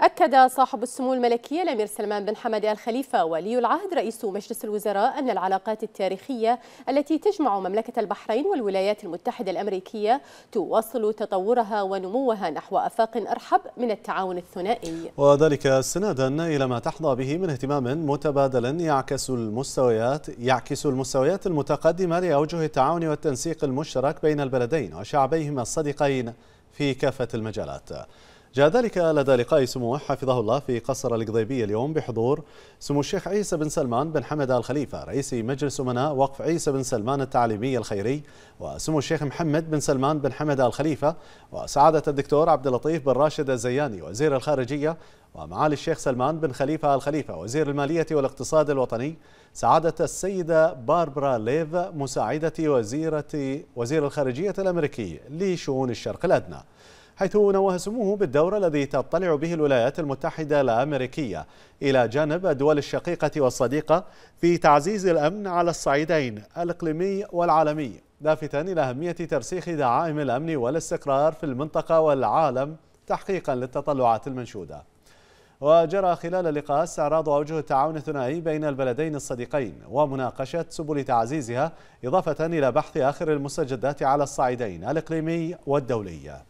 أكد صاحب السمو الملكية الأمير سلمان بن حمد آل خليفة ولي العهد رئيس مجلس الوزراء أن العلاقات التاريخية التي تجمع مملكة البحرين والولايات المتحدة الأمريكية تواصل تطورها ونموها نحو أفاق أرحب من التعاون الثنائي وذلك استنادا إلى ما تحظى به من اهتمام متبادل يعكس المستويات يعكس المستويات المتقدمة لأوجه التعاون والتنسيق المشترك بين البلدين وشعبيهما الصديقين في كافة المجالات جاء ذلك لدى لقاء سموه حفظه الله في قصر القضيبية اليوم بحضور سمو الشيخ عيسى بن سلمان بن حمد آل خليفة رئيس مجلس أمناء وقف عيسى بن سلمان التعليمي الخيري وسمو الشيخ محمد بن سلمان بن حمد آل خليفة وسعادة الدكتور عبد اللطيف بن راشد الزياني وزير الخارجية ومعالي الشيخ سلمان بن خليفة آل خليفة وزير المالية والاقتصاد الوطني سعادة السيدة باربرا ليف مساعدة وزيرة وزير الخارجية الأمريكي لشؤون الشرق الأدنى حيث نوه سموه بالدور الذي تطلع به الولايات المتحدة الأمريكية إلى جانب الدول الشقيقة والصديقة في تعزيز الأمن على الصعيدين الإقليمي والعالمي لافتا إلى أهمية ترسيخ دعائم الأمن والاستقرار في المنطقة والعالم تحقيقا للتطلعات المنشودة وجرى خلال اللقاء استعراض أوجه التعاون الثنائي بين البلدين الصديقين ومناقشة سبل تعزيزها إضافة إلى بحث آخر المستجدات على الصعيدين الإقليمي والدولي